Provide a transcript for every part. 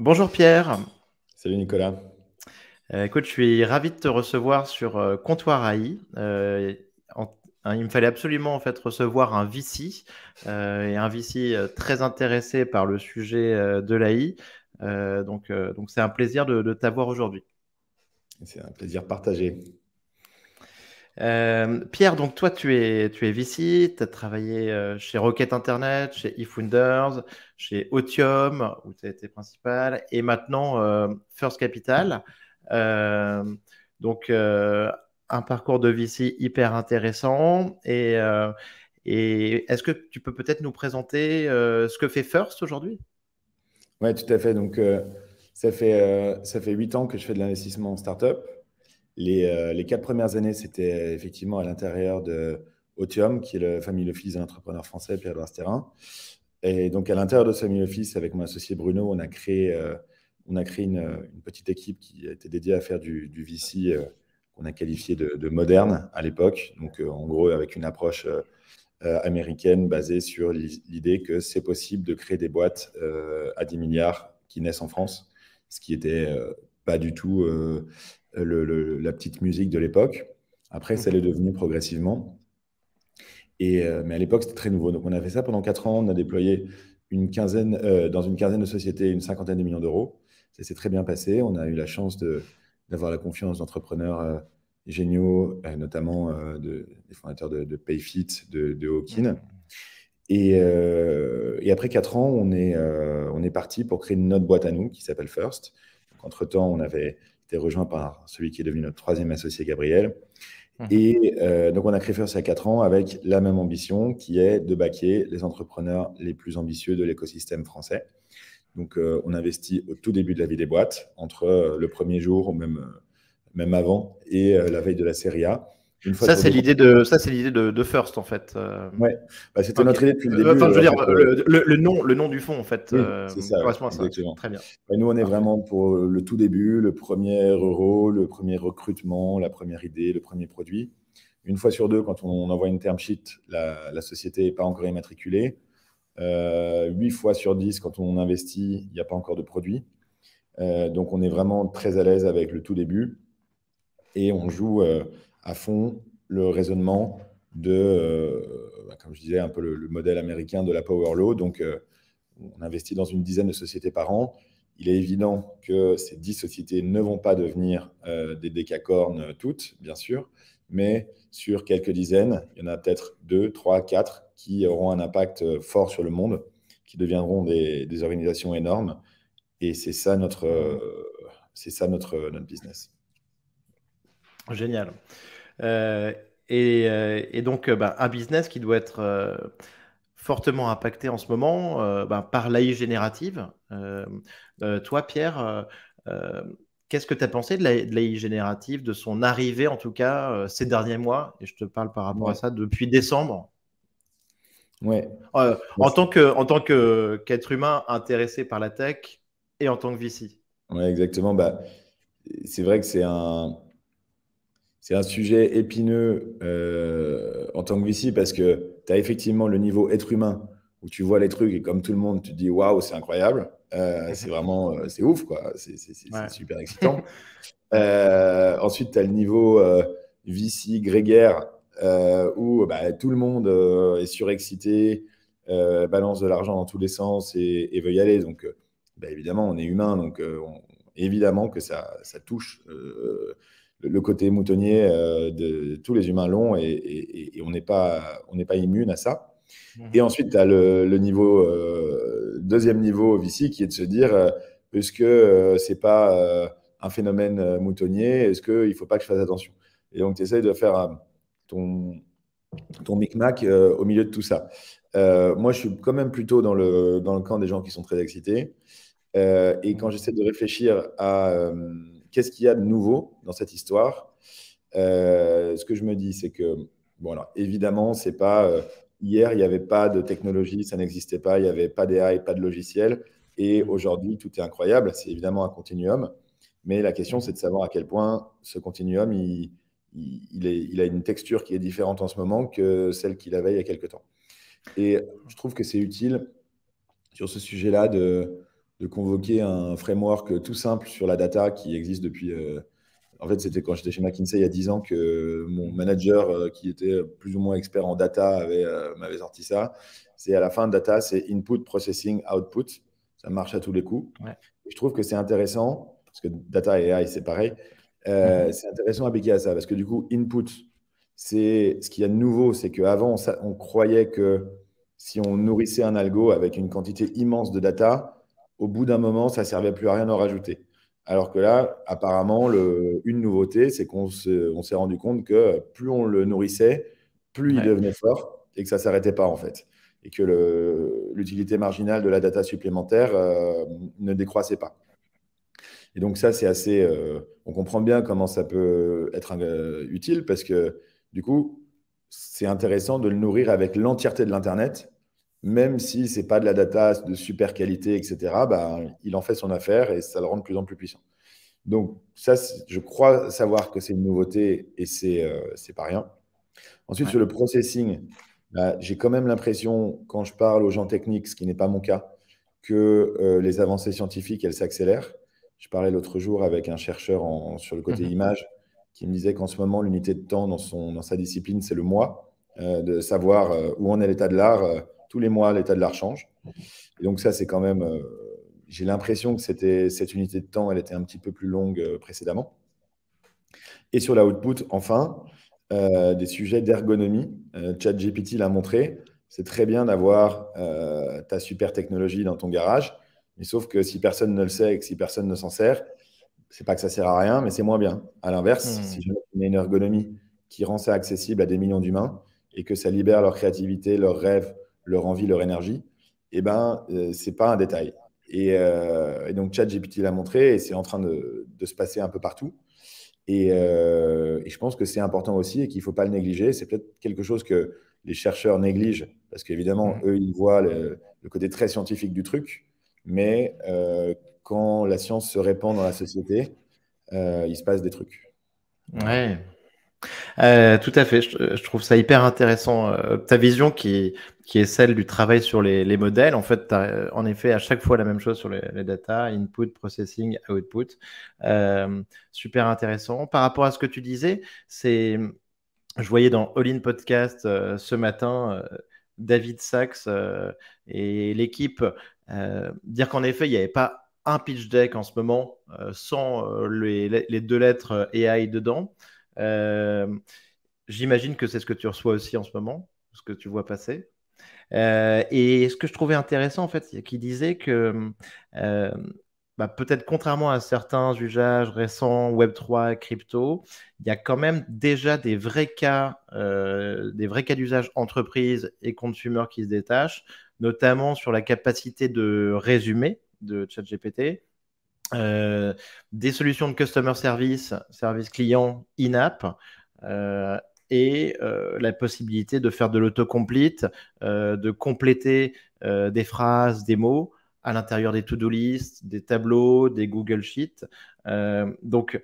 Bonjour Pierre. Salut Nicolas. Euh, écoute, je suis ravi de te recevoir sur euh, Comptoir AI. Euh, hein, il me fallait absolument en fait recevoir un VC et un VC très intéressé par le sujet de l'AI. donc, donc c'est un plaisir de t'avoir aujourd'hui. C'est un plaisir partagé. Euh, Pierre, donc toi, tu es, tu es VC, tu as travaillé euh, chez Rocket Internet, chez eFounders, chez Otium, où tu as été principal, et maintenant euh, First Capital. donc, un parcours de VC hyper intéressant. Et, est-ce que tu peux peut-être nous présenter ce que fait First aujourd'hui Oui, tout à fait. Donc, ça fait, ça fait 8 ans que je fais de l'investissement en startup. Euh, les, quatre premières années, c'était euh, effectivement à l'intérieur de qui est le family office d'un entrepreneur français, Pierre louis Terrain. Et donc, à l'intérieur de ce family office, avec mon associé Bruno, on a créé, euh, on a créé une, petite équipe qui a été dédiée à faire du, VC qu'on a qualifié de, moderne à l'époque. Donc, en gros, avec une approche américaine basée sur l'idée que c'est possible de créer des boîtes à 10 milliards qui naissent en France, ce qui n'était pas du tout euh, la petite musique de l'époque. Après, ça l'est devenu progressivement. Et, euh, mais à l'époque, c'était très nouveau. Donc, on a fait ça pendant 4 ans. On a déployé une quinzaine, euh, dans une quinzaine de sociétés une cinquantaine de millions d'euros. Ça s'est très bien passé. On a eu la chance d'avoir la confiance d'entrepreneurs géniaux, notamment de, des fondateurs de, Payfit, de, de Et, après 4 ans, on est, on est parti pour créer notre boîte à nous qui s'appelle First. entre-temps, on avait rejoint par celui qui est devenu notre troisième associé, Gabriel. Mmh. Et euh, donc, on a créé First il y 4 ans avec la même ambition qui est de baquer les entrepreneurs les plus ambitieux de l'écosystème français. Donc, euh, on investit au tout début de la vie des boîtes, entre euh, le premier jour ou même, même avant et la veille de la série A ça, c'est l'idée de, ça, c'est l'idée de, First, en fait. Euh. Ouais, bah, c'était notre idée depuis le euh, début. Enfin, je veux dire, le, nom, le nom du fond, en fait, oui, euh, ça, Très bien. Bah, nous, on est vraiment pour le tout début, le premier euro, le premier recrutement, la première idée, le premier produit. Une fois sur deux, quand on, envoie une term sheet, la, société n'est pas encore immatriculée. Huit 8 fois sur 10, quand on investit, il n'y a pas encore de produit. donc, on est vraiment très à l'aise avec le tout début. Et on joue à fond le raisonnement de, euh, bah, comme je disais, un peu le, modèle américain de la power law. Donc, euh, on investit dans une dizaine de sociétés par an. Il est évident que ces dix sociétés ne vont pas devenir euh, des décacornes toutes, bien sûr, mais sur quelques dizaines, il y en a peut-être deux, trois, quatre qui auront un impact fort sur le monde, qui deviendront des, organisations énormes. Et c'est ça notre, c'est ça notre, notre business. Génial. Euh, et, euh, et, donc, euh, ben, un business qui doit être fortement impacté en ce moment ben, par l'AI générative. toi, Pierre, qu'est-ce que tu as pensé de l'AI générative, de son arrivée en tout cas ces derniers mois Et je te parle par rapport à ça depuis décembre. Ouais. Bah, en tant que en tant qu'être humain intéressé par la tech et en tant que VC. exactement. Bah, c'est vrai que c'est un c'est un sujet épineux euh, en tant que VC parce que tu as effectivement le niveau être humain où tu vois les trucs et comme tout le monde, tu te dis waouh, c'est incroyable. Euh, c'est vraiment, euh, c'est ouf, quoi. C'est super excitant. ensuite, tu as le niveau VC grégaire où bah, tout le monde est surexcité, balance de l'argent dans tous les sens et, et veut y aller. Donc, bah, évidemment, on est humain, donc évidemment que ça, ça touche le côté moutonnier euh, de, tous les humains longs et, on n'est pas, on pas immune à ça. Mhm. Et ensuite, tu as le, niveau, euh, deuxième niveau ici qui est de se dire, euh, que ce c'est pas un phénomène moutonnier, est-ce qu'il ne faut pas que je fasse attention Et donc, tu essaies de faire ton, ton micmac au milieu de tout ça. moi, je suis quand même plutôt dans le, dans le camp des gens qui sont très excités. et quand j'essaie de réfléchir à qu'est-ce qu'il y a de nouveau dans cette histoire euh, Ce que je me dis, c'est que, bon, évidemment, c'est pas. Euh, hier, il n'y avait pas de technologie, ça n'existait pas, il n'y avait pas d'AI, pas de logiciel. Et aujourd'hui, tout est incroyable. C'est évidemment un continuum. Mais la question, c'est de savoir à quel point ce continuum, il, il, est, il, a une texture qui est différente en ce moment que celle qu'il avait il y a quelques temps. Et je trouve que c'est utile sur ce sujet-là de, de convoquer un framework tout simple sur la data qui existe depuis. Euh, en fait, c'était quand j'étais chez McKinsey il y a 10 ans que mon manager, euh, qui était plus ou moins expert en data, euh, m'avait sorti ça. C'est à la fin, data, c'est input, processing, output. Ça marche à tous les coups. Je trouve que c'est intéressant, parce que data et AI, c'est pareil. Mm-hmm. C'est intéressant d'appliquer à ça, parce que du coup, input, c'est ce qu'il y a de nouveau, c'est qu'avant, on croyait que si on nourrissait un algo avec une quantité immense de data, au bout d'un moment, ça ne servait plus à rien d'en rajouter. Alors que là, apparemment, une nouveauté, c'est qu'on s'est rendu compte que plus on le nourrissait, plus il devenait fort et que ça ne s'arrêtait pas en fait. Et que l'utilité marginale de la data supplémentaire euh, ne décroissait pas. Et donc ça, c'est assez... Euh, on comprend bien comment ça peut être euh, utile parce que du coup, c'est intéressant de le nourrir avec l'entièreté de l'Internet même si ce c'est pas de la data de super qualité, etc., bah, il en fait son affaire et ça le rend de plus en plus puissant. Donc, ça, je crois savoir que c'est une nouveauté et c'est n'est euh, pas rien. Ensuite, sur le processing, bah, j'ai quand même l'impression, quand je parle aux gens techniques, ce qui n'est pas mon cas, que euh, les avancées scientifiques, elles s'accélèrent. Je parlais l'autre jour avec un chercheur sur le côté images mm-hmm. image qui me disait qu'en ce moment, l'unité de temps dans, son, dans sa discipline, c'est le mois, euh, de savoir où en est l'état de l'art tous les mois l'état de l'art change. donc ça, c'est quand même, euh, j'ai l'impression que c'était cette unité de temps, elle était un petit peu plus longue euh, précédemment. Et sur la output, enfin, euh, des sujets d'ergonomie. ChatGPT l'a montré, c'est très bien d'avoir ta super technologie dans ton garage, mais sauf que si personne ne le sait et que si personne ne s'en sert, c'est pas que ça sert à rien, mais c'est moins bien. À l'inverse, hmm. si tu mets une ergonomie qui rend ça accessible à des millions d'humains et que ça libère leur créativité, leurs rêves, leur envie, leur énergie, eh ben, euh, c'est pas un détail. Et, euh, et donc, ChatGPT l'a montré et c'est en train de, se passer un peu partout. Euh, et, je pense que c'est important aussi et qu'il ne faut pas le négliger. C'est peut-être quelque chose que les chercheurs négligent parce qu'évidemment, mm. eux, ils voient le, côté très scientifique du truc. Mais euh, quand la science se répand dans la société, il se passe des trucs. Ouais, euh, tout à fait, euh, je, trouve ça hyper intéressant. Euh, ta vision qui, est celle du travail sur les, modèles, en fait, as, en effet à chaque fois la même chose sur les, data, input, processing, output. super intéressant. Par rapport à ce que tu disais, c'est, je voyais dans All In Podcast ce matin, David Sachs et l'équipe dire qu'en effet, il n'y avait pas un pitch deck en ce moment sans les, les, deux lettres AI dedans. Euh, j'imagine que c'est ce que tu reçois aussi en ce moment, ce que tu vois passer. Euh, et ce que je trouvais intéressant, en fait, c'est qu'il disait que euh, bah, peut-être contrairement à certains usages récents, Web3, crypto, il y a quand même déjà des vrais cas, des vrais cas d'usage entreprise et consumer qui se détachent, notamment sur la capacité de résumer de ChatGPT euh, des solutions de customer service, service client in-app, euh, et euh, la possibilité de faire de l'autocomplete, de compléter des phrases, des mots à l'intérieur des to-do lists, des tableaux, des Google Sheets. donc,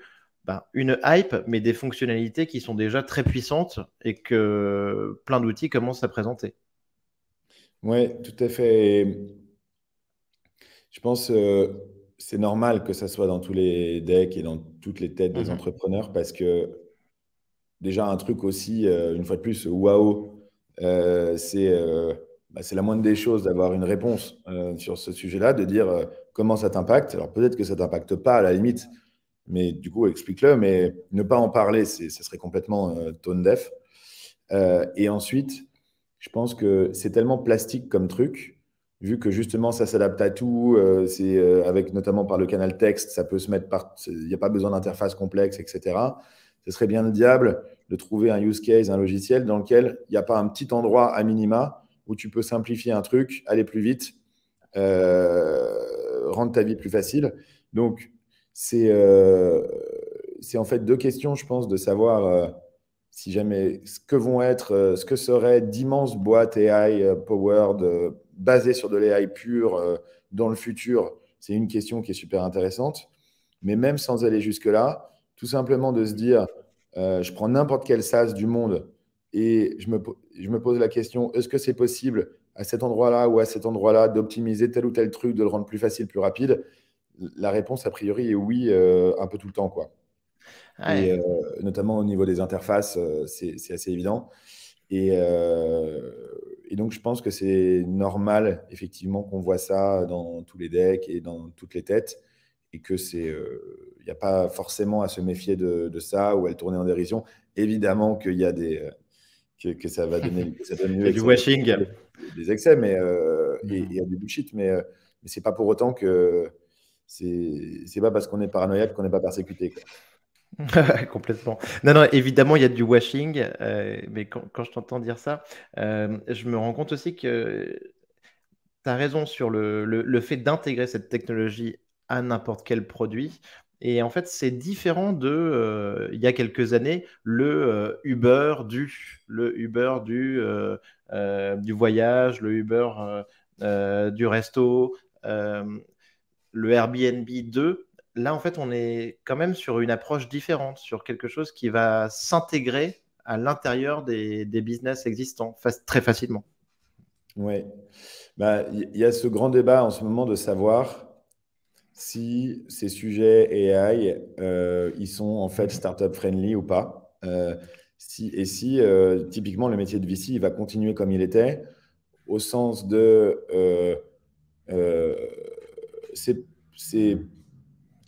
ben, une hype, mais des fonctionnalités qui sont déjà très puissantes et que plein d'outils commencent à présenter. Oui, tout à fait. Je pense c'est normal que ça soit dans tous les decks et dans toutes les têtes des mmh entrepreneurs parce que déjà un truc aussi, euh, une fois de plus, waouh, euh, euh, bah, c'est la moindre des choses d'avoir une réponse sur ce sujet-là, de dire comment ça t'impacte. Alors peut-être que ça t'impacte pas à la limite, mais du coup explique-le, mais ne pas en parler, ce serait complètement tone et ensuite, je pense que c'est tellement plastique comme truc vu que justement ça s'adapte à tout, euh, c'est euh, avec notamment par le canal texte, ça peut se mettre par, il n'y a pas besoin d'interface complexe, etc. Ce serait bien le diable de trouver un use case, un logiciel dans lequel il n'y a pas un petit endroit à minima où tu peux simplifier un truc, aller plus vite, euh, rendre ta vie plus facile. Donc c'est c'est en fait deux questions, je pense, de savoir si jamais ce que vont être, ce que seraient d'immenses boîtes AI powered basé sur de l'AI pur euh, dans le futur, c'est une question qui est super intéressante. Mais même sans aller jusque-là, tout simplement de se dire, euh, je prends n'importe quel SaaS du monde et je me, me pose la question, est-ce que c'est possible à cet endroit-là ou à cet endroit-là d'optimiser tel ou tel truc, de le rendre plus facile, plus rapide La réponse, a priori, est oui, euh, un peu tout le temps. quoi. et, notamment au niveau des interfaces, c'est assez évident. Et et donc, je pense que c'est normal, effectivement, qu'on voit ça dans tous les decks et dans toutes les têtes, et que c'est, euh, il n'y a pas forcément à se méfier de, ça ou à le tourner en dérision. Évidemment qu'il y a des, euh, que, ça va donner, ça donne du washing, des, excès, mais euh, mm. il y a du bullshit, mais, mais c'est pas pour autant que c'est, c'est pas parce qu'on est paranoïaque qu'on n'est pas persécuté. Quoi. Complètement. Non, non, évidemment, il y a du washing, euh, mais quand, je t'entends dire ça, euh, je me rends compte aussi que tu as raison sur le, fait d'intégrer cette technologie à n'importe quel produit. Et en fait, c'est différent de, euh, il y a quelques années, le Uber du, le Uber du, du voyage, le Uber du resto, le Airbnb 2 là, en fait, on est quand même sur une approche différente, sur quelque chose qui va s'intégrer à l'intérieur des, business existants très facilement. Oui. Bah, il y a ce grand débat en ce moment de savoir si ces sujets AI, euh, ils sont en fait startup friendly ou pas. Euh, si, et si, euh, typiquement, le métier de VC, il va continuer comme il était, au sens de... c'est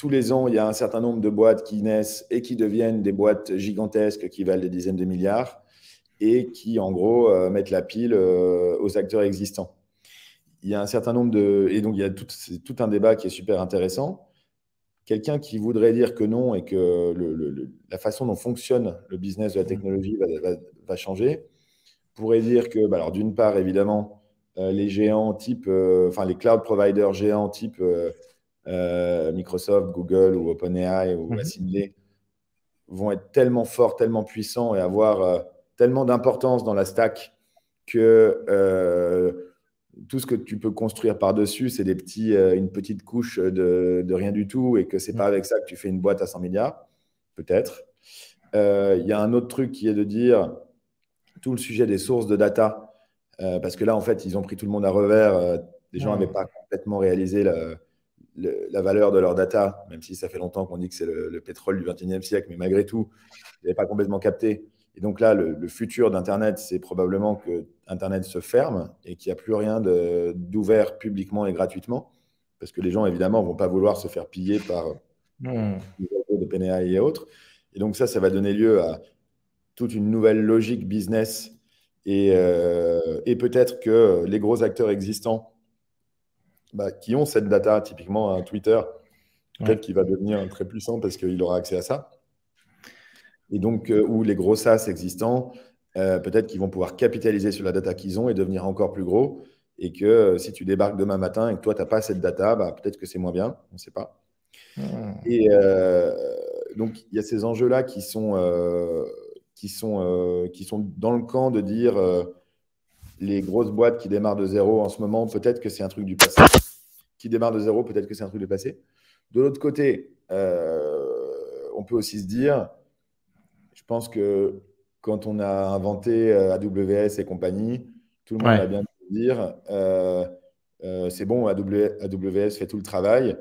tous les ans, il y a un certain nombre de boîtes qui naissent et qui deviennent des boîtes gigantesques qui valent des dizaines de milliards et qui, en gros, euh, mettent la pile euh, aux acteurs existants. Il y a un certain nombre de... Et donc, il y a tout, tout un débat qui est super intéressant. Quelqu'un qui voudrait dire que non et que la façon dont fonctionne le business de la mmh. technologie va, va, changer pourrait dire que, bah, alors d'une part, évidemment, euh, les géants type, enfin les cloud providers géants type euh, Microsoft, Google ou OpenAI ou mhm. Assimilé vont être tellement forts, tellement puissants et avoir euh, tellement d'importance dans la stack que euh, tout ce que tu peux construire par-dessus, c'est des petits, une petite couche de, rien du tout et que c'est n'est pas mhm. avec ça que tu fais une boîte à 100 milliards, peut-être. Il y a un autre truc qui est de dire tout le sujet des sources de data, parce que là, en fait, ils ont pris tout le monde à revers. les gens n'avaient pas complètement réalisé la, la valeur de leur data, même si ça fait longtemps qu'on dit que c'est le, pétrole du 21e siècle, mais malgré tout, je n'est pas complètement capté. Et donc là, le, futur d'Internet, c'est probablement que Internet se ferme et qu'il n'y a plus rien d'ouvert publiquement et gratuitement, parce que les gens, évidemment, ne vont pas vouloir se faire piller par mmh. de PNAI et autres. Et donc ça, ça va donner lieu à toute une nouvelle logique business. Et, euh, et peut-être que les gros acteurs existants bah, qui ont cette data, typiquement un Twitter, peut-être qui va devenir très puissant parce qu'il aura accès à ça. Et donc, où euh, ou les gros SaaS existants, euh, peut-être qu'ils vont pouvoir capitaliser sur la data qu'ils ont et devenir encore plus gros. Et que euh, si tu débarques demain matin et que toi, tu n'as pas cette data, bah, peut-être que c'est moins bien, on ne sait pas. Hmm. Et donc, il y a ces enjeux-là qui qui, qui sont dans le camp de dire les grosses boîtes qui démarrent de zéro en ce moment, peut-être que c'est un truc du passé. Qui démarrent de zéro, peut-être que c'est un truc du passé. De l'autre côté, euh, on peut aussi se dire, je pense que quand on a inventé euh, AWS et compagnie, tout le monde a bien dire, euh, euh, c'est bon, AWS fait tout le travail.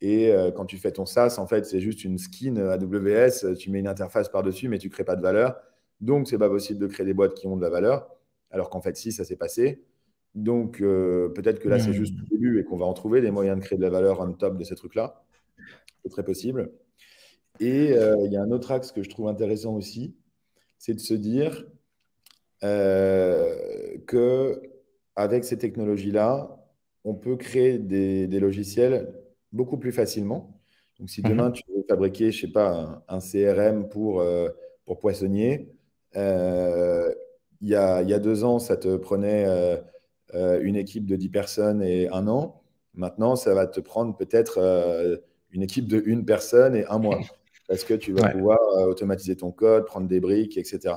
Et euh, quand tu fais ton SaaS, en fait, c'est juste une skin AWS, tu mets une interface par-dessus, mais tu ne crées pas de valeur. Donc, c'est pas possible de créer des boîtes qui ont de la valeur alors qu'en fait, si, ça s'est passé. Donc, euh, peut-être que là, c'est hmm. juste le début et qu'on va en trouver des moyens de créer de la valeur en top de ces trucs-là. C'est très possible. Et euh, il y a un autre axe que je trouve intéressant aussi, c'est de se dire euh, que avec ces technologies-là, on peut créer des, logiciels beaucoup plus facilement. Donc, si demain, mhm. tu veux fabriquer, je sais pas, un, CRM pour, euh, pour poissonnier, il y, a, deux ans, ça te prenait euh, euh, une équipe de dix personnes et un an. Maintenant, ça va te prendre peut-être euh, une équipe de une personne et un mois. Parce que tu vas pouvoir automatiser ton code, prendre des briques, etc.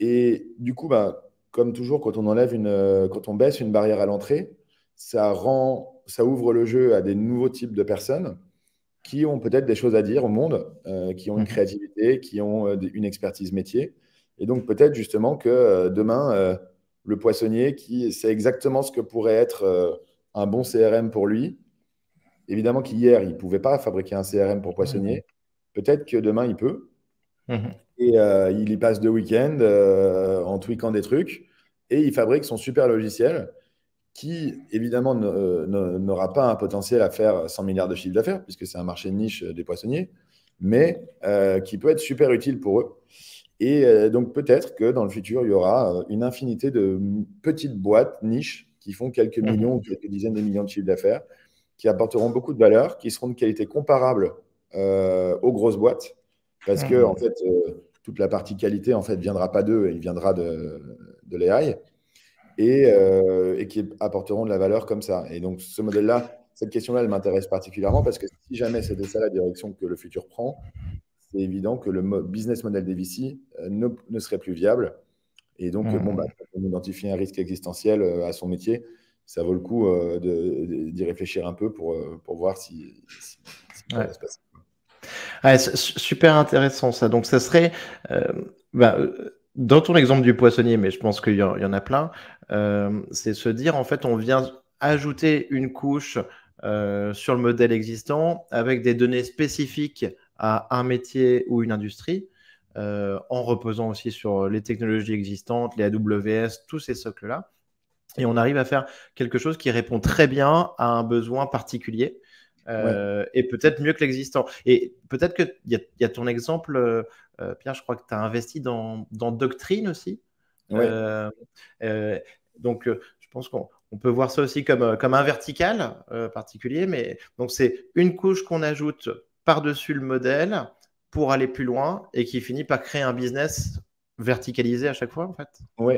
Et du coup, bah, comme toujours, quand on enlève une, quand on baisse une barrière à l'entrée, ça rend, ça ouvre le jeu à des nouveaux types de personnes qui ont peut-être des choses à dire au monde, qui ont une mhm. créativité, qui ont une expertise métier. Et donc peut-être justement que euh, demain, euh, le poissonnier qui sait exactement ce que pourrait être euh, un bon CRM pour lui, évidemment qu'hier, il ne pouvait pas fabriquer un CRM pour poissonnier, mm-hmm. peut-être que demain, il peut. Mm-hmm. Et il y passe deux week-ends en tweakant des trucs et il fabrique son super logiciel qui, évidemment, n'aura pas un potentiel à faire 100 milliards de chiffres d'affaires puisque c'est un marché de niche des poissonniers, mais qui peut être super utile pour eux. Et euh, donc peut-être que dans le futur, il y aura euh, une infinité de petites boîtes niches qui font quelques mhm. millions ou quelques dizaines de millions de chiffres d'affaires, qui apporteront beaucoup de valeur, qui seront de qualité comparable euh, aux grosses boîtes, parce que mhm. en fait, toute la partie qualité en fait viendra pas d'eux, il viendra de, de l'AI, et, et qui apporteront de la valeur comme ça. Et donc ce modèle-là, cette question-là, elle m'intéresse particulièrement parce que si jamais c'était ça la direction que le futur prend, c'est évident que le business model des VC euh, ne, serait plus viable. Et donc, mmh. bah, on bon, identifier un risque existentiel euh, à son métier, ça vaut le coup euh, d'y réfléchir un peu pour, pour voir si, ça se passe. super intéressant ça. Donc, ça serait, bah, dans ton exemple du poissonnier, mais je pense qu'il y, en a plein, c'est se dire, en fait, on vient ajouter une couche sur le modèle existant avec des données spécifiques à un métier ou une industrie, euh, en reposant aussi sur les technologies existantes, les AWS, tous ces socles-là. Et on arrive à faire quelque chose qui répond très bien à un besoin particulier. Euh, et peut-être mieux que l'existant. Et peut-être qu'il y, y, a ton exemple, euh, Pierre, je crois que tu as investi dans, Doctrine aussi. donc, je pense qu'on peut voir ça aussi comme, comme un vertical particulier. Mais donc, c'est une couche qu'on ajoute par-dessus le modèle pour aller plus loin et qui finit par créer un business verticalisé à chaque fois en fait Oui.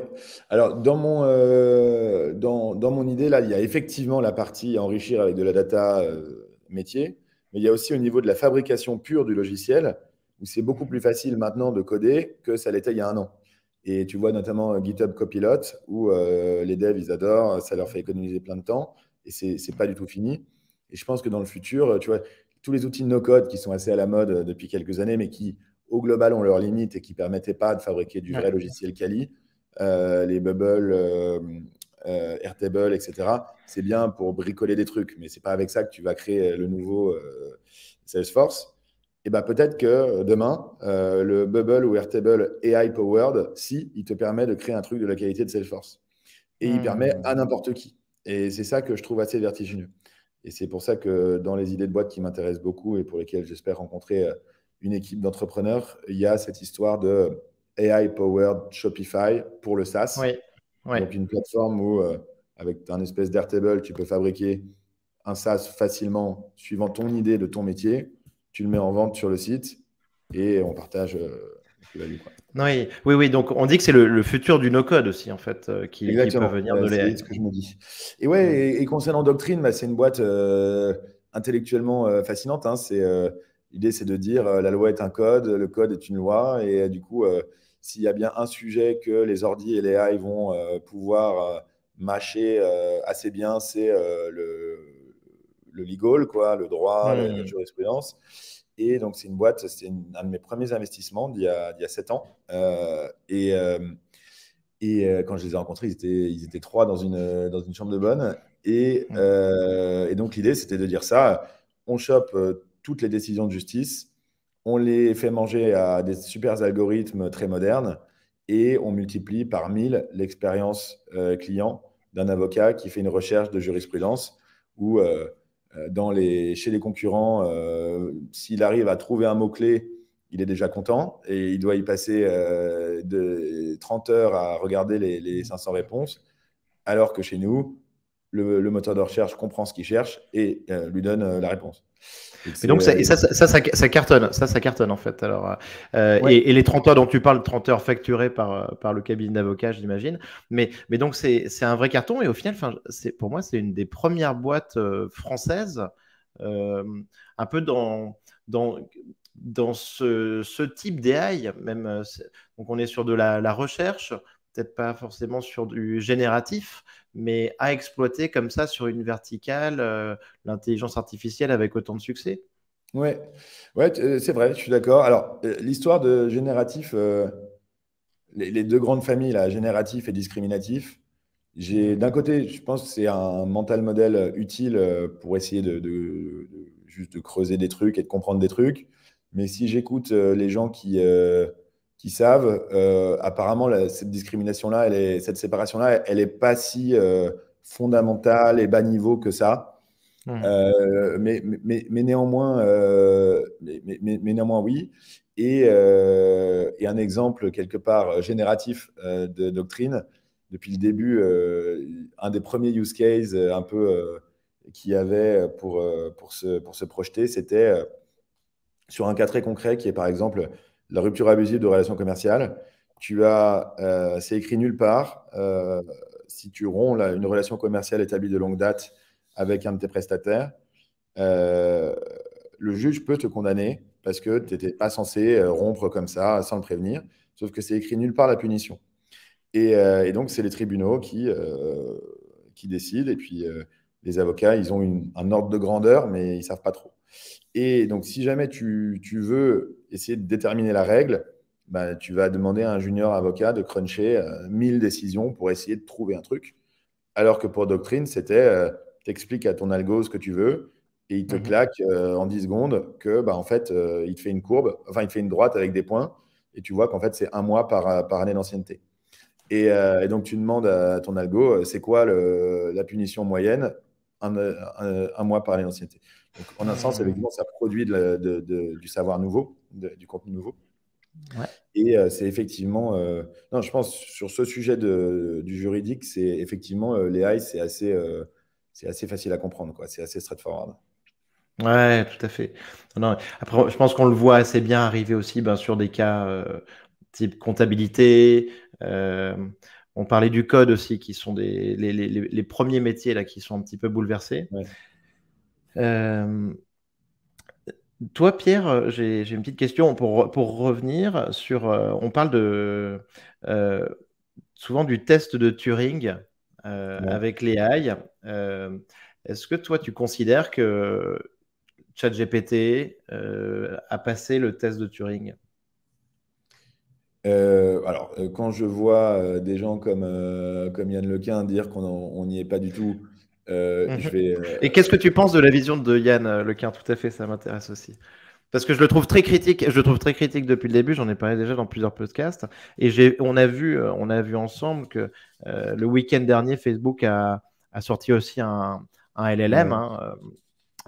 Alors dans mon, euh, dans, mon idée là, il y a effectivement la partie enrichir avec de la data euh, métier, mais il y a aussi au niveau de la fabrication pure du logiciel où c'est beaucoup plus facile maintenant de coder que ça l'était il y a un an. Et tu vois notamment euh, GitHub Copilot où les devs ils adorent, ça leur fait économiser plein de temps et c'est pas du tout fini. Et je pense que dans le futur, tu vois, tous les outils no-code qui sont assez à la mode euh, depuis quelques années, mais qui, au global, ont leurs limites et qui ne permettaient pas de fabriquer du vrai logiciel quali, euh, les Bubble, euh, Airtable, etc. C'est bien pour bricoler des trucs, mais c'est pas avec ça que tu vas créer le nouveau Salesforce. Et eh ben peut-être que demain, le Bubble ou Airtable AI powered, si, il te permet de créer un truc de la qualité de Salesforce. Et il hmm. permet à n'importe qui. Et c'est ça que je trouve assez vertigineux. Et c'est pour ça que dans les idées de boîte qui m'intéressent beaucoup et pour lesquelles j'espère rencontrer euh, une équipe d'entrepreneurs, il y a cette histoire de euh, AI-powered Shopify pour le SaaS. Oui, oui. Donc une plateforme où, euh, avec un espèce d'Airtable, tu peux fabriquer un SaaS facilement suivant ton idée de ton métier. Tu le mets en vente sur le site et on partage oui, oui, donc on dit que c'est le, futur du no-code aussi, en fait, euh, qui, qui, peut venir bah, de l'AI. ce que je me dis. Et ouais, mm. et, concernant Doctrine, bah, c'est une boîte euh, intellectuellement euh, fascinante. Hein. L'idée, c'est de dire la loi est un code, le code est une loi, et du coup, s'il y a bien un sujet que les ordi et les AI vont pouvoir mâcher assez bien, c'est le, le legal, quoi, le droit, la mm. jurisprudence. Et donc, c'est une boîte, c'était un de mes premiers investissements d'il y a, sept ans. Euh, et, euh, et euh, quand je les ai rencontrés, ils étaient, trois dans une, dans une chambre de bonne. Et, mmh. donc, l'idée, c'était de dire ça on chope toutes les décisions de justice, on les fait manger à des super algorithmes très modernes et on multiplie par mille l'expérience client d'un avocat qui fait une recherche de jurisprudence où. Euh, chez les concurrents, euh, s'il arrive à trouver un mot-clé, il est déjà content et il doit y passer euh, de 30 heures à regarder les 500 réponses. Alors que chez nous, le, moteur de recherche comprend ce qu'il cherche et euh, lui donne euh, la réponse. Et, donc, euh, ça, ça, cartonne, ça, ça cartonne en fait. Alors, et, les 30 heures dont tu parles, 30 heures facturées par, par le cabinet d'avocat, j'imagine. Mais, mais donc, c'est un vrai carton. Et au final, pour moi, c'est une des premières boîtes françaises, un peu dans, dans, dans ce, ce type d'AI. Même, donc, on est sur de la recherche, peut-être pas forcément sur du génératif, mais à exploiter comme ça sur une verticale euh, l'intelligence artificielle avec autant de succès. Ouais, ouais euh, c'est vrai, je suis d'accord. Alors, euh, l'histoire de génératif, les, deux grandes familles, là, génératif et discriminatif, j'ai d'un côté, je pense que c'est un mental modèle utile pour essayer de, juste de creuser des trucs et de comprendre des trucs. Mais si j'écoute les gens qui qui savent, euh, apparemment, cette discrimination-là, cette séparation-là, elle n'est pas si euh, fondamentale et bas niveau que ça. Mmh. Euh, mais, néanmoins, mais, néanmoins, oui. Et, un exemple, quelque part, génératif de doctrine, depuis le début, un des premiers use cases un peu qu'il y avait pour, pour, se, pour se projeter, c'était sur un cas très concret qui est, par exemple, la rupture abusive de relations commerciales. Tu as, euh, c'est écrit nulle part. Euh, si tu romps une relation commerciale établie de longue date avec un de tes prestataires, euh, le juge peut te condamner parce que tu n'étais pas censé rompre comme ça sans le prévenir. Sauf que c'est écrit nulle part la punition. Et, donc, c'est les tribunaux qui, qui décident. Et puis, les avocats, ils ont un ordre de grandeur, mais ils ne savent pas trop. Et donc, si jamais tu, tu veux essayer de déterminer la règle, bah, tu vas demander à un junior avocat de cruncher 1000 euh, décisions pour essayer de trouver un truc. Alors que pour Doctrine, c'était euh, t'expliques à ton algo ce que tu veux et il te mhm. claque euh, en 10 secondes que bah, en fait il te fait une courbe, enfin il te fait une droite avec des points et tu vois qu'en fait c'est un mois par, par année d'ancienneté. Et, donc tu demandes à ton algo c'est quoi la punition moyenne un, mois par année d'ancienneté. Donc, en un sens, euh. effectivement, ça produit du savoir nouveau, du contenu nouveau. Et euh, c'est effectivement, euh, non, je pense sur ce sujet du juridique, c'est effectivement les l'AI, c'est assez, c'est assez facile à comprendre, quoi. C'est assez straightforward. Ouais, tout à fait. Non, après, je pense qu'on le voit assez bien arriver aussi ben, sur des cas type comptabilité. on parlait du code aussi, qui sont des, les, premiers métiers là, qui sont un petit peu bouleversés. Euh, toi, Pierre, j'ai une petite question pour, revenir sur. Euh, on parle de, euh, souvent du test de Turing avec les Est-ce que toi, tu considères que ChatGPT a passé le test de Turing alors, quand je vois des gens comme, comme Yann Lequin dire qu'on n'y est pas du tout, euh, mhm. je vais, euh, Et qu'est-ce que tu penses de la vision de Yann euh, Lequin Tout à fait, ça m'intéresse aussi. Parce que je le trouve très critique. Je le trouve très critique depuis le début. J'en ai parlé déjà dans plusieurs podcasts. Et on a vu, on a vu ensemble que le week-end dernier, Facebook a, sorti aussi un, LLM. Hein,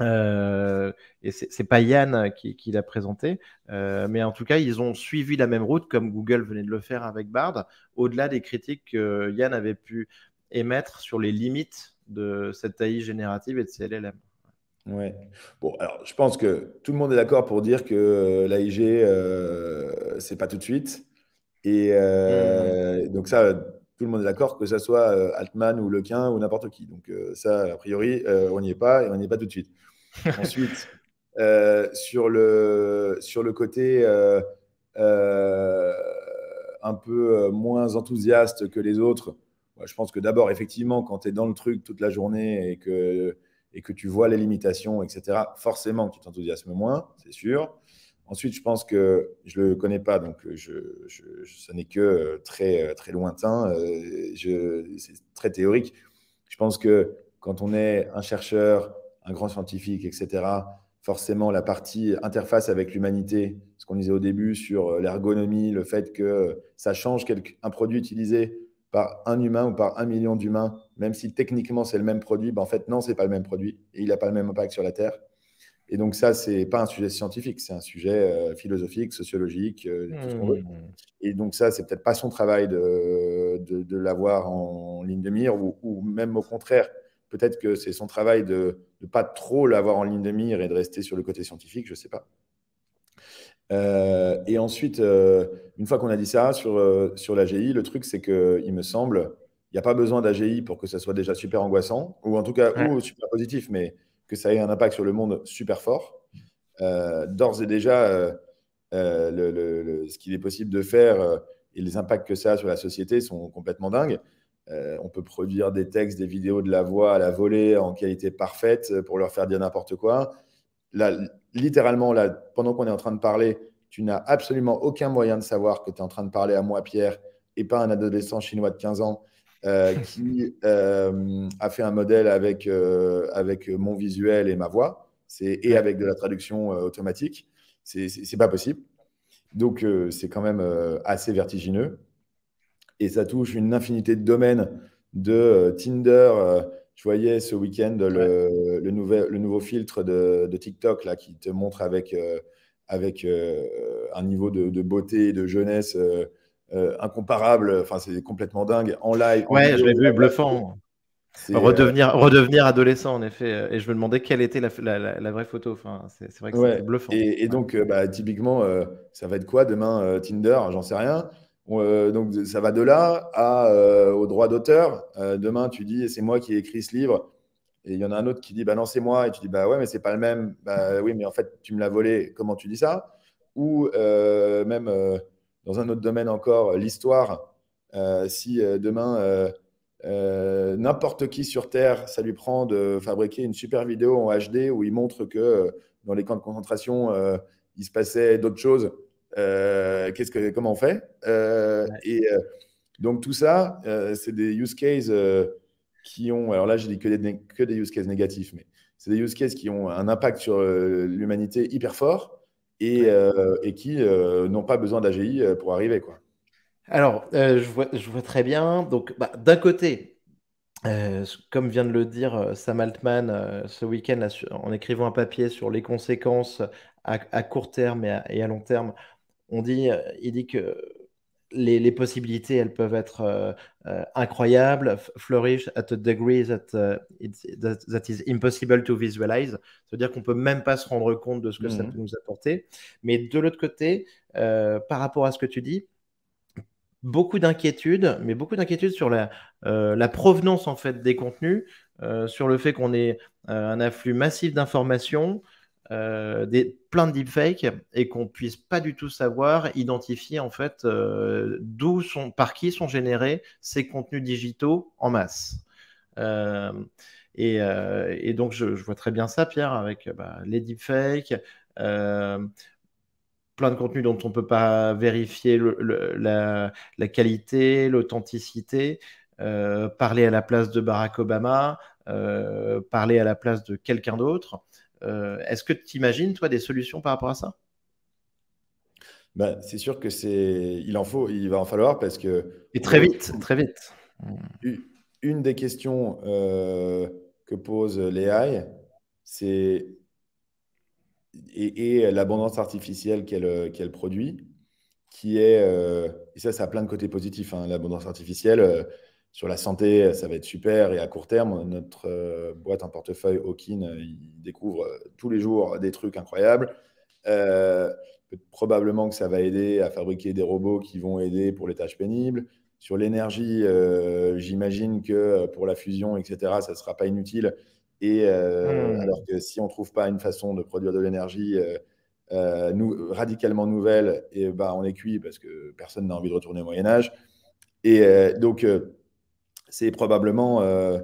euh, et c'est pas Yann qui, l'a présenté, mais en tout cas, ils ont suivi la même route comme Google venait de le faire avec Bard, au-delà des critiques que Yann avait pu émettre sur les limites de cette AI générative et de ces LLM. Ouais. Bon, alors je pense que tout le monde est d'accord pour dire que euh, l'AIG, euh, c'est pas tout de suite. Et euh, mm. donc ça, tout le monde est d'accord, que ça soit euh, Altman ou Lequin ou n'importe qui. Donc ça, a priori, on n'y est pas et on n'y est pas tout de suite. Ensuite, sur, le, sur le côté un peu moins enthousiaste que les autres, je pense que d'abord, effectivement, quand tu es dans le truc toute la journée et que, et que tu vois les limitations, etc., forcément, tu t'enthousiasmes moins, c'est sûr. Ensuite, je pense que je ne le connais pas, donc je, ça n'est que très, très lointain, euh, c'est très théorique. Je pense que quand on est un chercheur, un grand scientifique, etc., forcément la partie interface avec l'humanité, ce qu'on disait au début sur l'ergonomie, le fait que ça change un produit utilisé par un humain ou par un million d'humains, même si techniquement c'est le même produit, ben en fait non, c'est pas le même produit et il n'a pas le même impact sur la Terre. Et donc ça, c'est pas un sujet scientifique, c'est un sujet euh, philosophique, sociologique, euh, mmh. Et donc ça, c'est peut-être pas son travail de, de, l'avoir en ligne de mire, ou, même au contraire, peut-être que c'est son travail de ne pas trop l'avoir en ligne de mire et de rester sur le côté scientifique, je ne sais pas. Euh, et ensuite, euh, une fois qu'on a dit ça sur, euh, sur l'AGI, le truc, c'est qu'il me semble, il n'y a pas besoin d'AGI pour que ça soit déjà super angoissant, ou en tout cas, ou super positif, mais que ça ait un impact sur le monde super fort. D'ores et déjà, ce qu'il est possible de faire et les impacts que ça a sur la société sont complètement dingues. on peut produire des textes, des vidéos de la voix à la volée en qualité parfaite pour leur faire dire n'importe quoi. Là, littéralement, là, pendant qu'on est en train de parler, tu n'as absolument aucun moyen de savoir que tu es en train de parler à moi, Pierre, et pas un adolescent chinois de 15 ans euh, qui euh, a fait un modèle avec, euh, avec mon visuel et ma voix, et avec de la traduction automatique. C'est pas possible. Donc, c'est quand même assez vertigineux. Et ça touche une infinité de domaines, de Tinder tu voyais ce week-end le, nouveau filtre de, TikTok là, qui te montre avec, euh, euh, un niveau de, beauté de jeunesse euh, incomparable. Enfin, c'est complètement dingue. En live. Ouais, je l'ai vu, bluffant. Redevenir, adolescent, en effet. Et je me demandais quelle était la, vraie photo. Enfin, c'est vrai que c'était c'est bluffant. Et, donc, bah, typiquement, ça va être quoi demain Tinder J'en sais rien. Euh, donc ça va de là euh, au droit d'auteur. Euh, demain, tu dis, c'est moi qui ai écrit ce livre. Et il y en a un autre qui dit, bah non, c'est moi. Et tu dis, bah ouais, mais c'est pas le même. Bah oui, mais en fait, tu me l'as volé. Comment tu dis ça Ou même dans un autre domaine encore, l'histoire. si demain, n'importe qui sur Terre, ça lui prend de fabriquer une super vidéo en HD où il montre que dans les camps de concentration, il se passait d'autres choses euh, qu'est-ce que, comment on fait euh, Et euh, donc tout ça, c'est des use cases qui ont, alors là je dis que des, que des use cases négatifs, mais c'est des use cases qui ont un impact sur l'humanité hyper fort et, et qui n'ont pas besoin d'AGI pour arriver. Quoi. Alors, je, vois, je, vois, très bien. Donc, bah, d'un côté, comme vient de le dire Sam Altman ce week-end en écrivant un papier sur les conséquences à, court terme et à long terme on dit, euh, il dit que les, possibilités, elles peuvent être euh, euh, incroyables, flourish at a degree that, uh, is impossible to visualize. C'est-à-dire qu'on peut même pas se rendre compte de ce que ça mhm. peut nous apporter. Mais de l'autre côté, par rapport à ce que tu dis, beaucoup d'inquiétudes, mais beaucoup d'inquiétudes sur la, provenance en fait des contenus, sur le fait qu'on ait un afflux massif d'informations, euh, des, plein de deepfakes et qu'on ne puisse pas du tout savoir identifier en fait euh, d'où sont, par qui sont générés ces contenus digitaux en masse. Euh, et, donc je, vois très bien ça, Pierre, avec bah, les deepfakes. plein de contenus dont on ne peut pas vérifier la, qualité, l'authenticité, parler à la place de Barack Obama, parler à la place de quelqu'un d'autre. Euh, est-ce que tu imagines, toi, des solutions par rapport à ça bah, C'est sûr que c'est. Il en faut, il va en falloir parce que. Et très euh, vite, très vite. Une des questions euh, que pose l'AI, c'est et, l'abondance artificielle qu'elle produit, qui est, et ça, ça a plein de côtés positifs, hein, l'abondance artificielle, sur la santé, ça va être super. Et à court terme, notre euh, boîte, en portefeuille Hawking, euh, il découvre euh, tous les jours des trucs incroyables. probablement que ça va aider à fabriquer des robots qui vont aider pour les tâches pénibles. Sur l'énergie, j'imagine que pour la fusion, etc., ça ne sera pas inutile. Et hmm. alors que si on ne trouve pas une façon de produire de l'énergie radicalement nouvelle, et eh bah, ben, on est cuit parce que personne n'a envie de retourner au Moyen Âge. Et donc, c'est probablement, euh,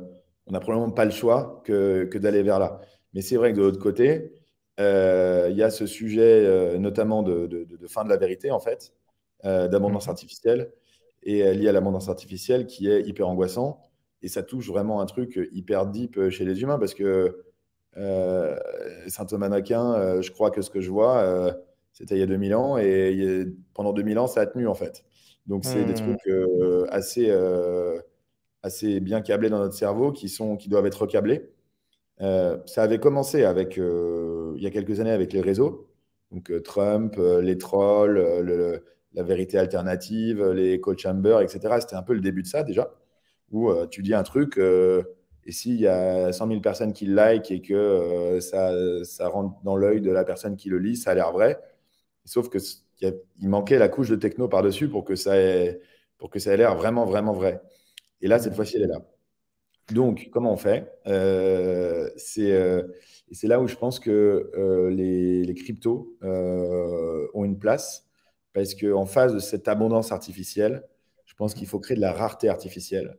on n'a probablement pas le choix que, d'aller vers là. Mais c'est vrai que de l'autre côté, euh, il y a ce sujet euh, notamment de, fin de la vérité, en fait, d'abondance mmh. artificielle, et lié à l'abondance artificielle qui est hyper angoissant. Et ça touche vraiment un truc hyper deep chez les humains, parce que Saint Thomas je crois que ce que je vois, c'était il y a 2000 ans, et pendant 2000 ans, ça a tenu, en fait. Donc, c'est des mmh. trucs assez assez bien câblés dans notre cerveau qui, sont, qui doivent être recablés. Euh, ça avait commencé avec, euh, il y a quelques années avec les réseaux, donc euh, Trump, les trolls, la vérité alternative, les coach chambers, etc. C'était un peu le début de ça déjà, où tu dis un truc et s'il y a 100 000 personnes qui le like et que ça, ça rentre dans l'œil de la personne qui le lit, ça a l'air vrai. Sauf qu'il manquait la couche de techno par-dessus pour que ça pour que ça ait l'air vraiment, vraiment vrai. Et là, cette fois-ci, elle est là. Donc, comment on fait euh, euh, C'est là où je pense que euh, les, les, cryptos ont une place, parce qu'en face de cette abondance artificielle, je pense qu'il faut créer de la rareté artificielle.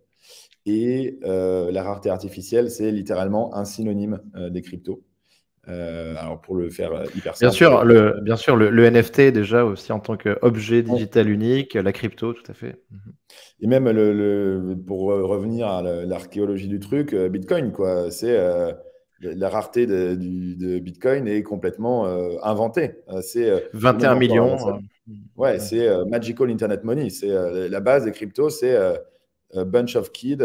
Et la rareté artificielle, c'est littéralement un synonyme des cryptos. Euh, alors pour le faire euh, hyper simple. Bien sûr, euh, le, bien sûr le, NFT déjà aussi en tant qu'objet digital unique, la crypto, tout à fait. Mhm. Et même le, pour revenir à l'archéologie du truc, Bitcoin, quoi. C'est la rareté de, Bitcoin est complètement inventée. C'est 21 millions. Ouais, c'est magical internet money. C'est la base des cryptos, c'est un bunch of kids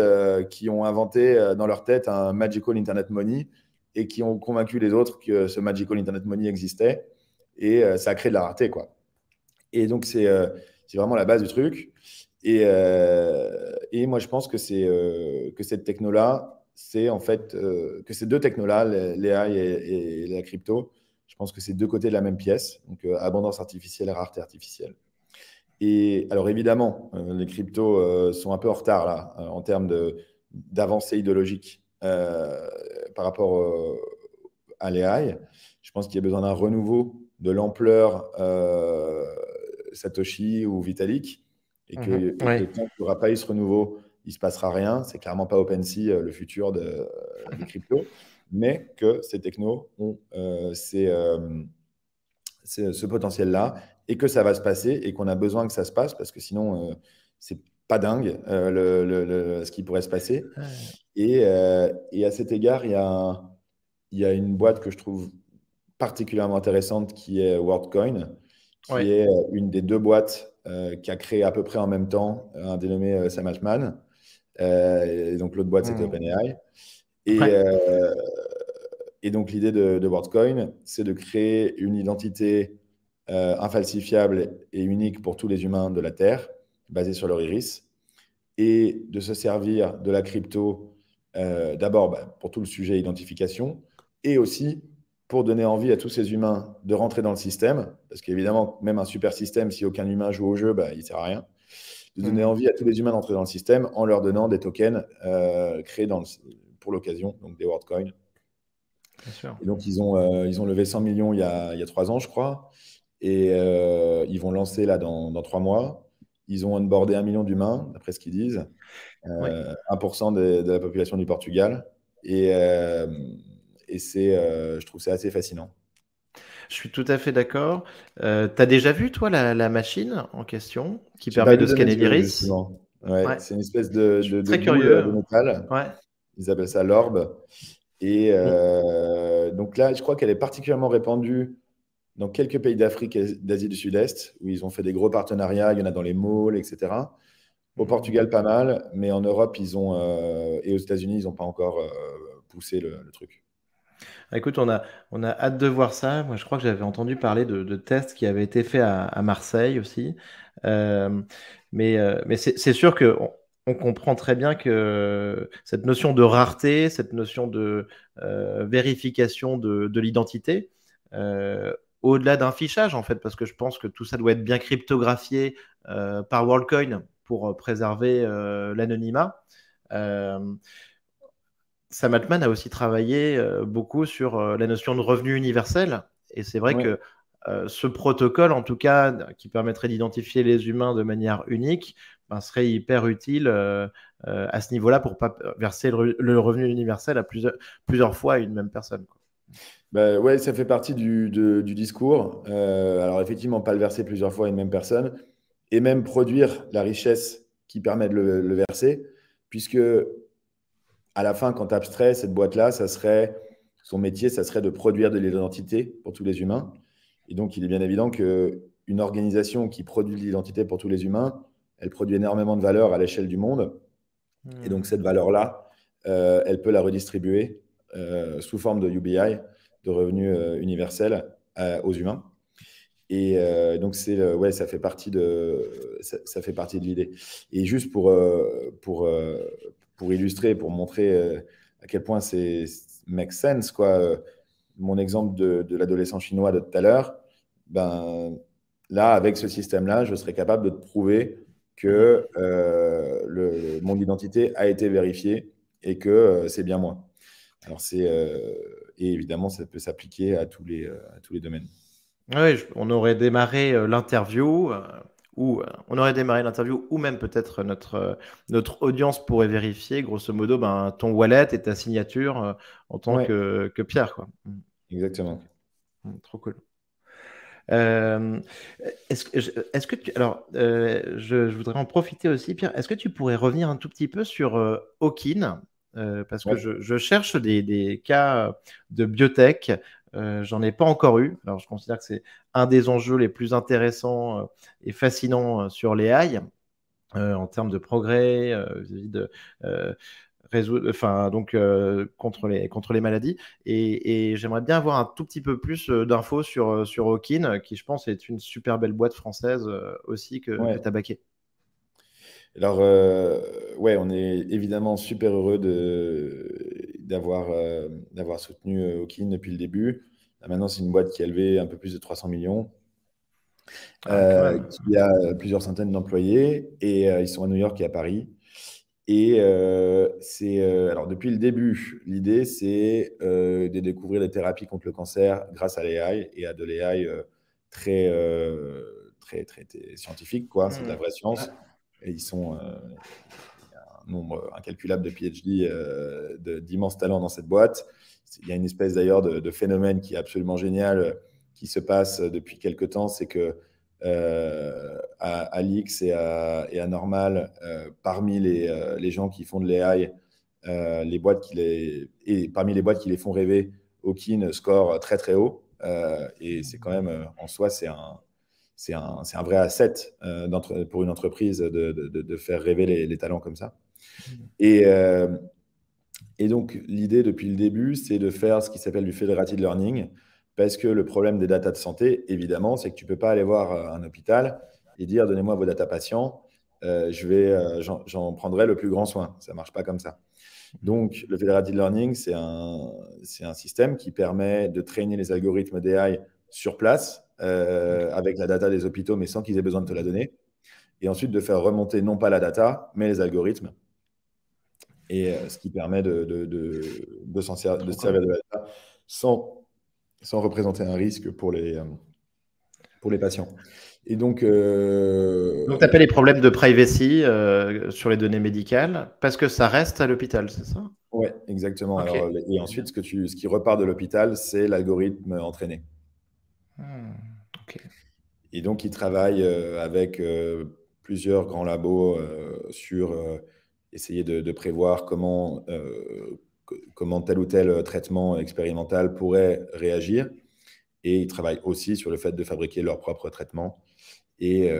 qui ont inventé dans leur tête un magical internet money et qui ont convaincu les autres que ce Magical Internet Money existait. Et euh, ça a créé de la rareté, quoi. Et donc, c'est euh, vraiment la base du truc. Et, euh, et moi, je pense que, que cette techno-là, c'est en fait que ces deux technos-là, l'AI et, la crypto, je pense que c'est deux côtés de la même pièce, donc abondance artificielle et rareté artificielle. Et alors, évidemment, les cryptos sont un peu en retard là, en termes d'avancée idéologique par rapport euh, à l'AI. Je pense qu'il y a besoin d'un renouveau de l'ampleur euh, Satoshi ou Vitalik et que tant mhm. qu'il n'y aura pas eu ce renouveau, il ne se passera rien. C'est clairement pas OpenSea euh, le futur de, des cryptos, mais que ces technos ont ce potentiel-là et que ça va se passer et qu'on a besoin que ça se passe parce que sinon, c'est pas dingue euh, le, ce qui pourrait se passer. Euh, et, à cet égard, il y, a, y, une boîte que je trouve particulièrement intéressante qui est WorldCoin, qui est euh, une des deux boîtes qui a créé à peu près en même temps un dénommé Sam Altman. et donc l'autre boîte, c'était hmm. OpenAI. Et, et, donc l'idée de, de WorldCoin, c'est de créer une identité infalsifiable et unique pour tous les humains de la Terre basé sur leur iris, et de se servir de la crypto euh, d'abord bah, pour tout le sujet identification, et aussi pour donner envie à tous ces humains de rentrer dans le système, parce qu'évidemment, même un super système, si aucun humain joue au jeu, bah, il ne sert à rien, de donner mm. envie à tous les humains d'entrer dans le système en leur donnant des tokens euh, créés dans pour l'occasion, donc des WorldCoins. Et donc, ils ont, euh, ils ont levé 100 millions il y, a, il y a trois ans, je crois. Et ils vont lancer là dans, dans trois mois. Ils ont onboardé un million d'humains, d'après ce qu'ils disent, 1% euh, de, la population du Portugal. Et, euh, c'est, euh, je trouve ça assez fascinant. Je suis tout à fait d'accord. tu as déjà vu, toi, la, machine en question qui permet de scanner l'iris ouais, C'est une espèce de, de, très curieux. métal. Ils appellent ça l'orbe. Et donc là, je crois qu'elle est particulièrement répandue dans quelques pays d'Afrique et d'Asie du Sud-Est, où ils ont fait des gros partenariats, il y en a dans les malls, etc. Au mhm. Portugal, pas mal, mais en Europe, ils ont, euh, et aux États-Unis, ils n'ont pas encore euh, poussé le, truc. Ah, écoute, on a, on a hâte de voir ça. Moi, je crois que j'avais entendu parler de, tests qui avaient été faits à, Marseille aussi. Euh, mais mais c'est sûr que on, comprend très bien que cette notion de rareté, cette notion de vérification de, l'identité, au-delà d'un fichage, en fait, parce que je pense que tout ça doit être bien cryptographié euh, par WorldCoin pour euh, préserver euh, l'anonymat. Sam Altman a aussi travaillé beaucoup sur la notion de revenu universel, et c'est vrai que ce protocole, en tout cas, qui permettrait d'identifier les humains de manière unique, ben, serait hyper utile à ce niveau-là pour pas verser le, revenu universel à plusieurs, fois à une même personne ben ça fait partie du, du discours. Euh, alors effectivement, pas le verser plusieurs fois à une même personne, et même produire la richesse qui permet de le, verser, puisque à la fin, quand tu abstrais cette boîte-là, ça serait son métier, ça serait de produire de l'identité pour tous les humains. Et donc, il est bien évident qu'une organisation qui produit de l'identité pour tous les humains, elle produit énormément de valeur à l'échelle du monde. Et hmm. donc, cette valeur-là, euh, elle peut la redistribuer euh, sous forme de UBI de revenus euh, universels euh, aux humains. Et euh, donc, c'est, ouais, ça fait partie de, ça, fait partie de l'idée. Et juste pour, pour, pour illustrer, pour montrer à quel point c'est make sense, quoi. Mon exemple de, de l'adolescent chinois de tout à l'heure, ben, là, avec ce système-là, je serais capable de prouver que le, mon identité a été vérifiée et que c'est bien moi. Alors, c'est et évidemment, ça peut s'appliquer à, tous les, euh, domaines. Oui, on aurait démarré euh, l'interview euh, ou on aurait démarré l'interview ou même peut-être notre, audience pourrait vérifier grosso modo ben, ton wallet et ta signature en tant que, Pierre. Quoi. Mm. Exactement. Mm, trop cool. est-ce, que tu, alors, je, voudrais en profiter aussi, Pierre. Est-ce que tu pourrais revenir un tout petit peu sur Okin euh, parce que je, cherche des, cas euh, de biotech. Euh, j'en ai pas encore eu. Alors, je considère que c'est un des enjeux les plus intéressants et fascinants sur les AI en termes de progrès vis-à-vis de enfin donc contre les maladies et, j'aimerais bien avoir un tout petit peu plus d'infos sur sur qui je pense est une super belle boîte française aussi que, ouais. Alors, euh, ouais, on est évidemment super heureux d'avoir, euh, d'avoir soutenu Okin euh, depuis le début. maintenant, c'est une boîte qui a levé un peu plus de 300 millions, Il ah, euh, qui a plusieurs centaines d'employés, et ils sont à New York et à Paris. Et c'est alors depuis le début, l'idée c'est de découvrir les thérapies contre le cancer grâce à l'AI et à de l'AI très, très, très, très scientifique quoi, c'est de la mmh. vraie science. Ah. Et ils sont euh, un nombre incalculable de PhD, euh, d'immenses talents dans cette boîte. Il y a une espèce d'ailleurs de, phénomène qui est absolument génial euh, qui se passe depuis quelque temps, c'est que à, et à, Normal, parmi les, les, gens qui font de l'AI, les boîtes qui les, et parmi les boîtes qui les font rêver, Hawking score très très haut. et c'est quand même en soi, c'est un, c'est un, vrai asset euh, pour une entreprise de, faire rêver les, talents comme ça. Mmh. Euh, et, donc, l'idée depuis le début, c'est de faire ce qui s'appelle du federated learning, parce que le problème des datas de santé, évidemment, c'est que tu ne peux pas aller voir euh, un hôpital et dire donnez-moi vos datas patients, euh, j'en prendrai le plus grand soin. Ça ne marche pas comme ça. Donc, le federated learning, c'est un, un système qui permet de traîner les algorithmes d'AI sur place euh, avec la data des hôpitaux, mais sans qu'ils aient besoin de te la donner. Et ensuite, de faire remonter non pas la data, mais les algorithmes. Et euh, ce qui permet de, de, de, s'en servir de la data sans, sans représenter un risque pour les, euh, pour les patients. Et donc, donc tu appelles les problèmes de privacy sur les données médicales parce que ça reste à l'hôpital, c'est ça Oui, exactement. et ensuite, ce, que tu, ce qui repart de l'hôpital, c'est l'algorithme entraîné. Hmm. Et donc, ils travaillent euh, avec euh, plusieurs grands labos euh, sur essayer de, prévoir comment, comment tel ou tel traitement expérimental pourrait réagir. Et ils travaillent aussi sur le fait de fabriquer leur propre traitement. Et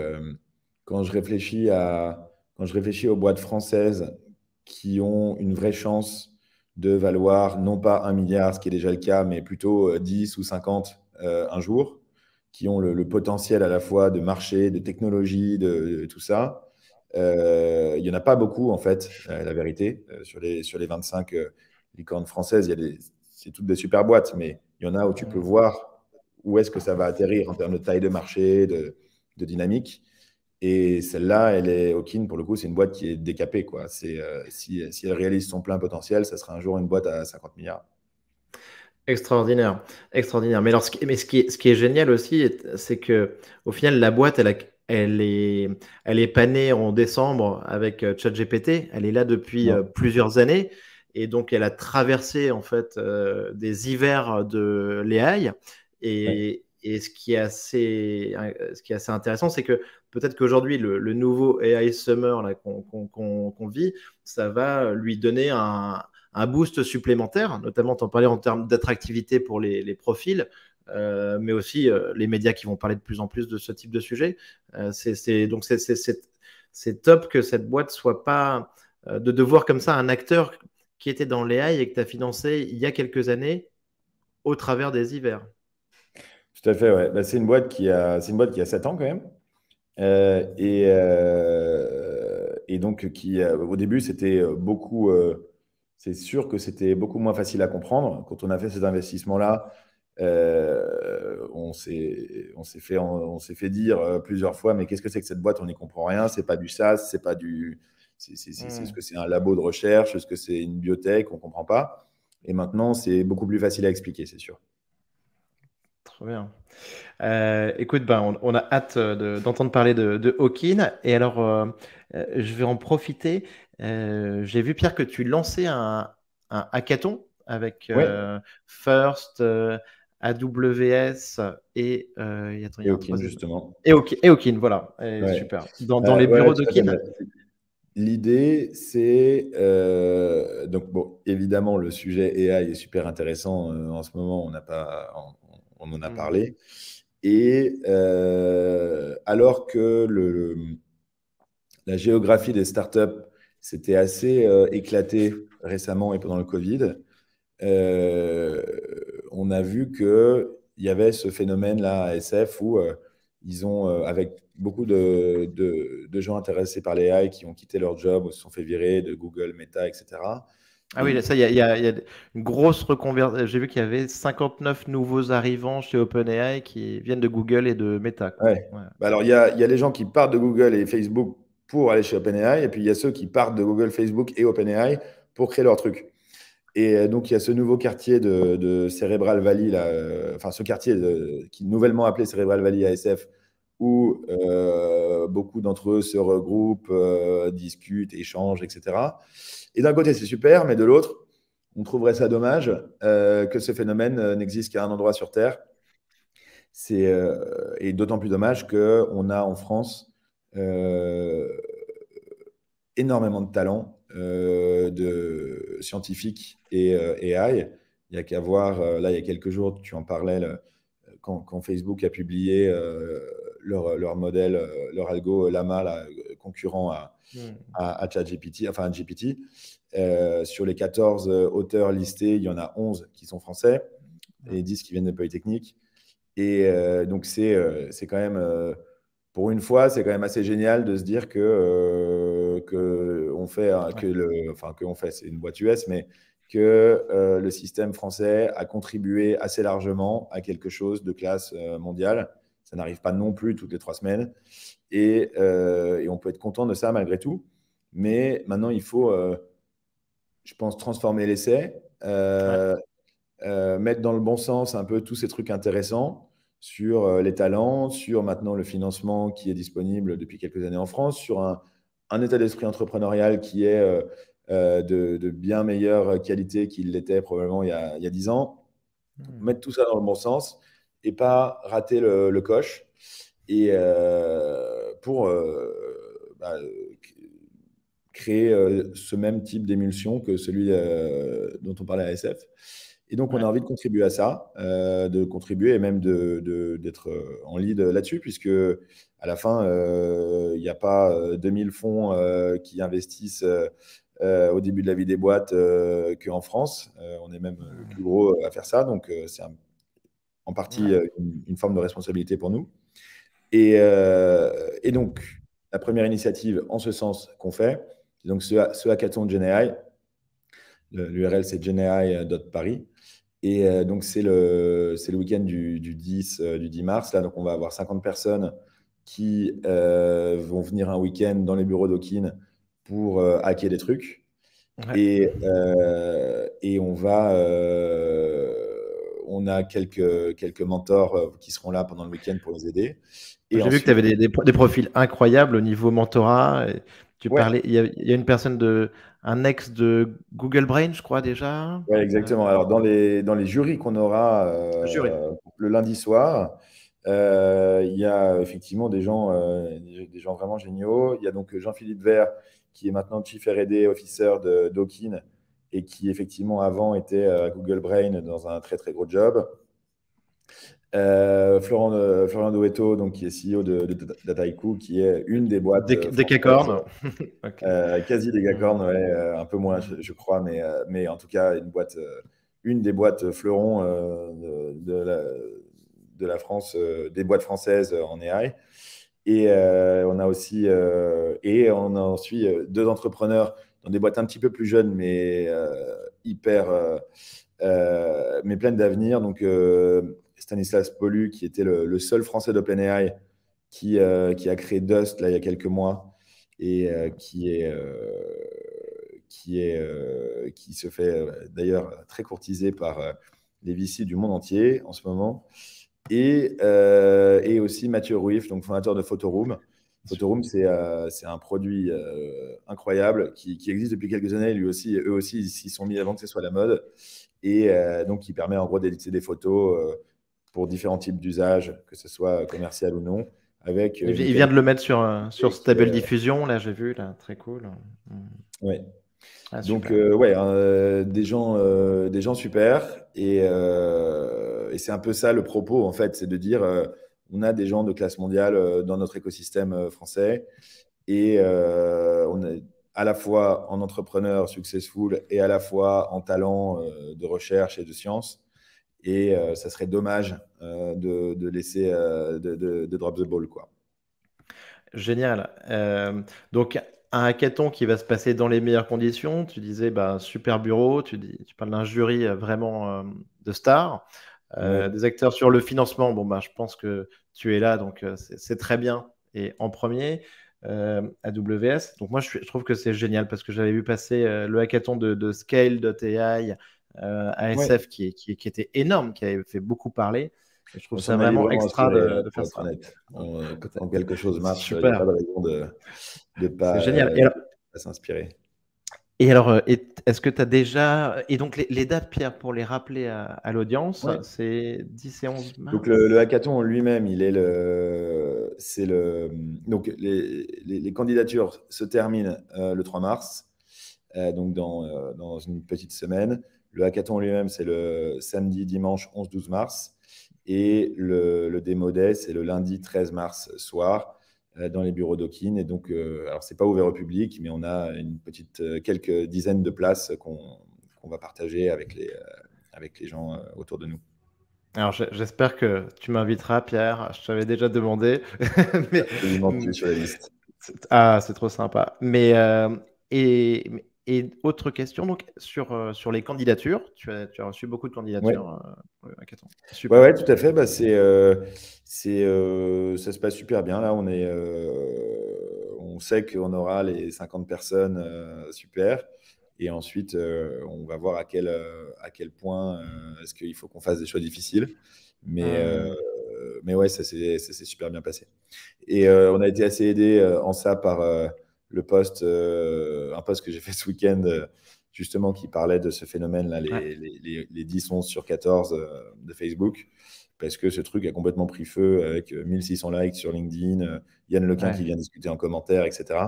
quand, je réfléchis à, quand je réfléchis aux boîtes françaises qui ont une vraie chance de valoir non pas un milliard, ce qui est déjà le cas, mais plutôt 10 ou 50 un jour, qui ont le, potentiel à la fois de marché, de technologie, de, tout ça. Euh, il n'y en a pas beaucoup, en fait, euh, la vérité. Euh, sur, les, sur les 25 licornes françaises, c'est toutes des super boîtes, mais il y en a où tu peux voir où est-ce que ça va atterrir en termes de taille de marché, de, dynamique. Et celle-là, elle est Hawking, pour le coup, c'est une boîte qui est décapée. Quoi. C'est si, si, elle réalise son plein potentiel, ça sera un jour une boîte à 50 milliards. Extraordinaire, extraordinaire. Mais ce qui, mais ce est, génial aussi, c'est que au final, la boîte, elle, elle, est, elle est panée en décembre avec euh, ChatGPT. Elle est là depuis euh, plusieurs années et donc elle a traversé en fait euh, des hivers de l'AI. Et, et, ce qui est assez, ce qui est assez intéressant, c'est que peut-être qu'aujourd'hui, le, nouveau AI Summer qu'on vit, ça va lui donner un, un boost supplémentaire, notamment en parler en termes d'attractivité pour les, profils, euh, mais aussi euh, les médias qui vont parler de plus en plus de ce type de sujet. Euh, c'est, donc c'est, top que cette boîte soit pas de, devoir comme ça un acteur qui était dans l'AI et que tu as financé il y a quelques années au travers des hivers. Tout à fait, ouais. Bah, c'est, une boîte qui a, c'est une boîte qui a 7 ans quand même. et, et donc, qui, au début, c'était beaucoup c'est sûr que c'était beaucoup moins facile à comprendre. Quand on a fait cet investissement-là, euh, on s'est fait, on, fait dire euh, plusieurs fois, mais qu'est-ce que c'est que cette boîte On n'y comprend rien, c'est pas du SaaS, c'est pas du... C'est hmm. ce que c'est un labo de recherche, est-ce que c'est une biotech, on ne comprend pas. Et maintenant, c'est beaucoup plus facile à expliquer, c'est sûr. Très bien. Euh, écoute, ben, on, a hâte d'entendre parler de, de, Hawking. Et alors, je vais en profiter. Euh, j'ai vu, Pierre, que tu lançais un, hackathon avec euh, First, euh, AWS et. Euh, et Okin, justement. Et, Okin, voilà. Eh, super. Dans, les bureaux de d'Okin. L'idée, c'est donc bon, évidemment, le sujet AI est super intéressant en ce moment. On n'a pas, en a mm. parlé. Et alors que la géographie des startups c'était assez euh, éclaté récemment et pendant le Covid. Euh, on a vu que il y avait ce phénomène-là à SF où euh, ils ont, avec beaucoup de, de, gens intéressés par l'AI qui ont quitté leur job ou se sont fait virer de Google, Meta, etc. Ah oui, ça, il y, a une grosse reconversion. J'ai vu qu'il y avait 59 nouveaux arrivants chez OpenAI qui viennent de Google et de Meta. Ouais. Bah alors, il y a, y a les gens qui partent de Google et Facebook pour aller chez OpenAI. Et puis, il y a ceux qui partent de Google, Facebook et OpenAI pour créer leur truc. Et euh, donc, il y a ce nouveau quartier de, de Cerebral Valley, là, euh, enfin, ce quartier qui est nouvellement appelé Cerebral Valley ASF, où euh, beaucoup d'entre eux se regroupent, discutent, échangent, etc. Et d'un côté, c'est super, mais de l'autre, on trouverait ça dommage que ce phénomène n'existe qu'à un endroit sur Terre. C'est et d'autant plus dommage qu'on a en France euh, énormément de talents euh, de scientifiques et euh, AI. Il n'y a qu'à voir, là, il y a quelques jours, tu en parlais, quand, Facebook a publié leur, modèle, leur algo Lama, concurrent hmm. à, ChatGPT, enfin GPT, sur les 14 auteurs listés, il y en a 11 qui sont français et 10 ah. qui viennent de Polytechnique. Et donc, c'est quand même pour une fois, c'est quand même assez génial de se dire que, euh, fait, euh, le, que on fait, c'est une boîte US, mais que euh, le système français a contribué assez largement à quelque chose de classe mondiale. Ça n'arrive pas non plus toutes les trois semaines, et, on peut être content de ça malgré tout. Mais maintenant, il faut, je pense, transformer l'essai, mettre dans le bon sens un peu tous ces trucs intéressants sur euh, les talents, sur maintenant le financement qui est disponible depuis quelques années en France, sur un, état d'esprit entrepreneurial qui est euh, euh, de, bien meilleure qualité qu'il l'était probablement il y a, dix 10 ans. Hmm. Mettre tout ça dans le bon sens et pas rater le, coche. Et pour bah, créer ce même type d'émulsion que celui dont on parlait à SF. Et donc, on a envie de contribuer à ça, euh, de contribuer et même d'être euh, en lead là-dessus, puisque à la fin, euh, il n'y a pas 2000 fonds qui investissent au début de la vie des boîtes qu'en France. on est même plus gros à faire ça. Donc, c'est en partie une, forme de responsabilité pour nous. Et, donc, la première initiative en ce sens qu'on fait, c'est donc ce, ce hackathon de GenAI. L'URL, c'est genai.paris. Et euh, donc, c'est le, le week-end du, du, 10, euh, du 10 mars. Là, donc, on va avoir 50 personnes qui euh, vont venir un week-end dans les bureaux d'Okin pour hacker des trucs. Et, et, on va. on a quelques, quelques mentors qui seront là pendant le week-end pour les aider. J'ai vu que tu avais des, des, profils incroyables au niveau mentorat. Tu parlais, il y, a une personne de, un ex de Google Brain, je crois déjà. Oui, exactement. Euh, Alors, dans les, dans les jurys qu'on aura le euh, lundi soir, euh, il y a effectivement des gens, des gens vraiment géniaux. Il y a donc Jean-Philippe Vert, qui est maintenant Chief RD Officer de Dokin et qui, effectivement, avant était à Google Brain dans un très, très gros job. Florent euh, Florent euh, donc qui est CEO de, Dataiku, qui est une des boîtes. Des, euh, quasi des Cacornes, un peu moins, je, crois, mais, mais en tout cas, une, boîte, une des boîtes fleurons de, de, la, France, des boîtes françaises en AI. Et on a aussi, et on a ensuite deux entrepreneurs dans des boîtes un petit peu plus jeunes, mais hyper, mais pleines d'avenir. Donc, Stanislas Pollu qui était le, seul Français d'OpenAI qui, euh, qui a créé Dust là, il y a quelques mois et euh, qui, est, euh, qui, est, qui se fait d'ailleurs très courtisé par les VC du monde entier en ce moment. Et, aussi Mathieu Ruif, donc fondateur de Photoroom. Photoroom, c'est un produit incroyable qui, existe depuis quelques années. Lui aussi, eux aussi, ils s'y sont mis avant que ce soit la mode. Et donc, qui permet en gros d'éditer des photos pour différents types d'usages, que ce soit euh, commercial ou non. Avec, euh, il, vient de le mettre sur, euh, sur Stable Diffusion, là j'ai vu, là, très cool. Hmm. Oui. Ah, Donc ouais, hein, des, gens, des gens super. Et, c'est un peu ça le propos, en fait, c'est de dire on a des gens de classe mondiale dans notre écosystème français et on est à la fois en entrepreneur successful et à la fois en talent de recherche et de science. Et euh, ça serait dommage euh, de, laisser euh, de, drop the ball. Quoi. Génial. donc, un hackathon qui va se passer dans les meilleures conditions. Tu disais, bah, super bureau, tu, parles d'un jury vraiment de stars, des acteurs sur le financement. Bon, bah, je pense que tu es là, donc c'est très bien. Et en premier, AWS. Donc, moi, je, trouve que c'est génial parce que j'avais vu passer le hackathon de, de Scale.ai euh, ASF qui, était énorme, qui avait fait beaucoup parler. je trouve ça vraiment extra euh, de, faire ça. Euh, quand quelque chose marche, Super. il n'y a pas de, de pas, pas s'inspirer. Et alors, est-ce que tu as déjà. Et donc, les, dates, Pierre, pour les rappeler à, l'audience, c'est 10 et 11 mars. Donc, le, hackathon lui-même, il est le. C'est le. Donc, les, candidatures se terminent le 3 mars, donc dans une petite semaine. Le hackathon lui-même, c'est le samedi, dimanche 11-12 mars. Et le, le démo c'est le lundi 13 mars soir euh, dans les bureaux d'Okin. Et donc, euh, alors, c'est pas ouvert au public, mais on a une petite, euh, quelques dizaines de places qu'on va partager avec les, avec les gens autour de nous. Alors j'espère que tu m'inviteras, Pierre. Je t'avais déjà demandé. Absolument, sur la liste. Ah, c'est trop sympa. Mais, et, et autre question donc sur, euh, sur les candidatures. Tu as, tu as, reçu beaucoup de candidatures euh, Oui, Ouais, tout à fait. Bah, c'est, euh, ça se passe super bien. Là, on, est, on sait qu'on aura les 50 personnes super. Et ensuite, on va voir à quel, à quel point il est-ce qu'il faut qu'on fasse des choix difficiles. Mais, ah mais ouais, ça s'est super bien passé. Et on a été assez aidé en ça par le poste euh, un post que j'ai fait ce week-end, euh, justement, qui parlait de ce phénomène-là, les, 10, 11 sur 14 euh, de Facebook, parce que ce truc a complètement pris feu avec 1600 likes sur LinkedIn, Yann Lequin qui vient discuter en commentaire, etc.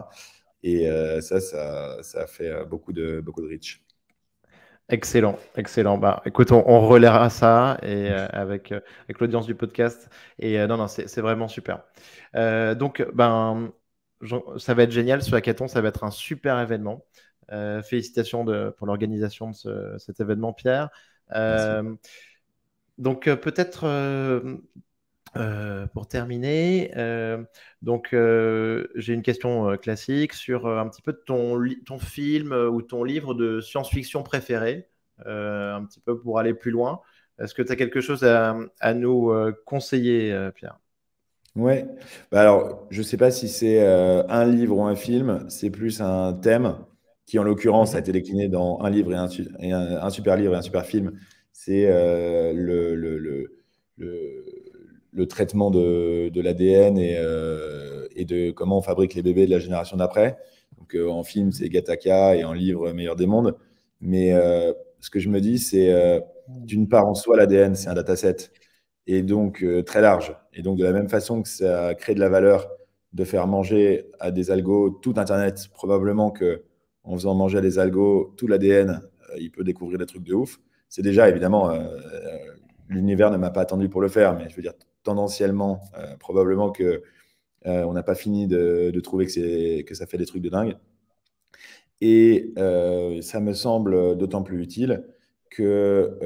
Et ça, ça, fait beaucoup de, beaucoup de reach. Excellent, excellent. Bah, écoute, on, relaiera ça et, avec, avec l'audience du podcast. Et non, non, c'est vraiment super. donc, ben, ça va être génial. Ce hackathon, ça va être un super événement. Euh, félicitations pour l'organisation de cet événement, Pierre. Euh, donc, euh, peut-être pour terminer, donc j'ai une question classique sur un petit peu ton, film ou ton livre de science-fiction préféré, un petit peu pour aller plus loin. Est-ce que tu as quelque chose à nous conseiller, Pierre Ouais. Bah, alors, je ne sais pas si c'est euh, un livre ou un film, c'est plus un thème qui, en l'occurrence, a mhm. été décliné dans un livre et un, super livre et un super film. C'est euh, le, le, traitement de, l'ADN et, euh, et, de comment on fabrique les bébés de la génération d'après. Donc, en film, c'est Gataka et en livre, Meilleur des mondes. Mais ce que je me dis, c'est mhm. d'une part, en soi, l'ADN, c'est un dataset et donc euh, très large. Et donc de la même façon que ça crée de la valeur de faire manger à des algos tout Internet, probablement que en faisant manger à des algos tout l'ADN, euh, il peut découvrir des trucs de ouf. C'est déjà évidemment euh, l'univers ne m'a pas attendu pour le faire, mais je veux dire tendanciellement, probablement que on n'a pas fini de, trouver que, que ça fait des trucs de dingue. Et ça me semble d'autant plus utile que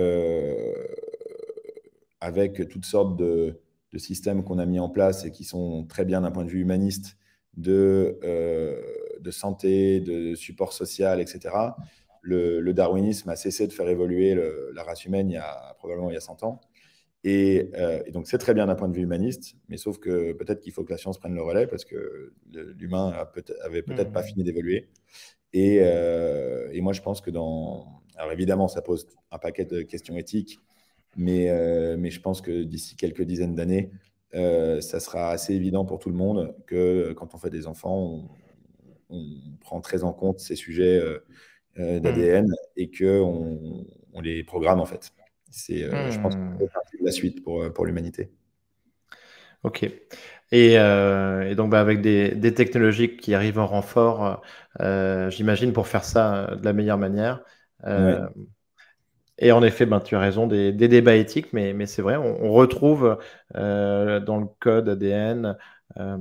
avec toutes sortes de, systèmes qu'on a mis en place et qui sont très bien d'un point de vue humaniste, de, euh, de santé, de support social, etc. Le, darwinisme a cessé de faire évoluer la race humaine il y a probablement il y a 100 ans. Euh, et, donc c'est très bien d'un point de vue humaniste, mais sauf que peut-être qu'il faut que la science prenne le relais parce que l'humain n'avait avait peut-être pas mmh. fini d'évoluer. Euh, et, moi je pense que dans... Alors évidemment ça pose un paquet de questions éthiques euh, mais, je pense que d'ici quelques dizaines d'années, euh, ça sera assez évident pour tout le monde que euh, quand on fait des enfants, on, prend très en compte ces sujets hmm. d'ADN et qu'on on les programme en fait. C'est, je pense, que hmm. la suite pour, pour l'humanité. Ok. Et, donc, bah, avec des, des, technologies qui arrivent en renfort, j'imagine, pour faire ça de la meilleure manière. Et en effet, ben, tu as raison, des, débats éthiques, mais, mais c'est vrai, on, retrouve euh, dans le code ADN euh,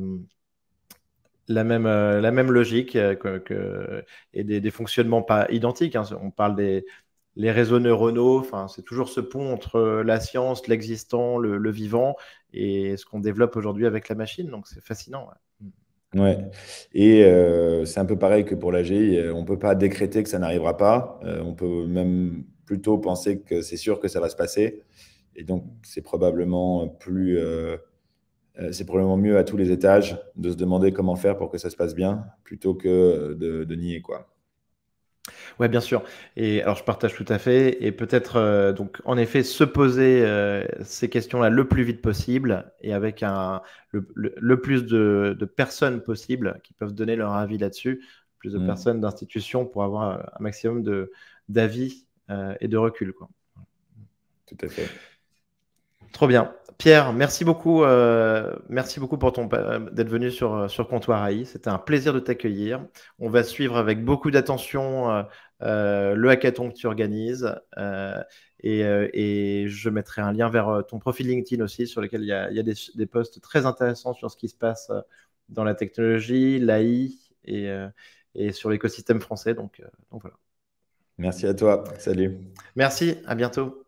la, même, euh, la même logique que, et des, fonctionnements pas identiques. Hein. On parle des les réseaux neuronaux, c'est toujours ce pont entre la science, l'existant, le, vivant et ce qu'on développe aujourd'hui avec la machine. Donc c'est fascinant. Ouais. Et c'est un peu pareil que pour l'AGI, on ne peut pas décréter que ça n'arrivera pas. on peut même plutôt penser que c'est sûr que ça va se passer. Et donc, c'est probablement plus. Euh, euh, c'est probablement mieux à tous les étages de se demander comment faire pour que ça se passe bien plutôt que de, nier quoi. Ouais, bien sûr. Et alors, je partage tout à fait. Et peut-être, euh, donc, en effet, se poser ces questions-là le plus vite possible et avec un, le, plus de, personnes possibles qui peuvent donner leur avis là-dessus, plus de mmh. personnes, d'institutions pour avoir un maximum d'avis euh, et de recul. Quoi. Tout à fait. Trop bien. Pierre, merci beaucoup, euh, merci beaucoup pour ton d'être venu sur, euh, sur Comptoir AI. C'était un plaisir de t'accueillir. On va suivre avec beaucoup d'attention le hackathon que tu organises et, je mettrai un lien vers ton profil LinkedIn aussi sur lequel il y a, des, posts très intéressants sur ce qui se passe dans la technologie, l'AI et, et sur l'écosystème français. Donc, donc voilà. Merci à toi. Salut. Merci. À bientôt.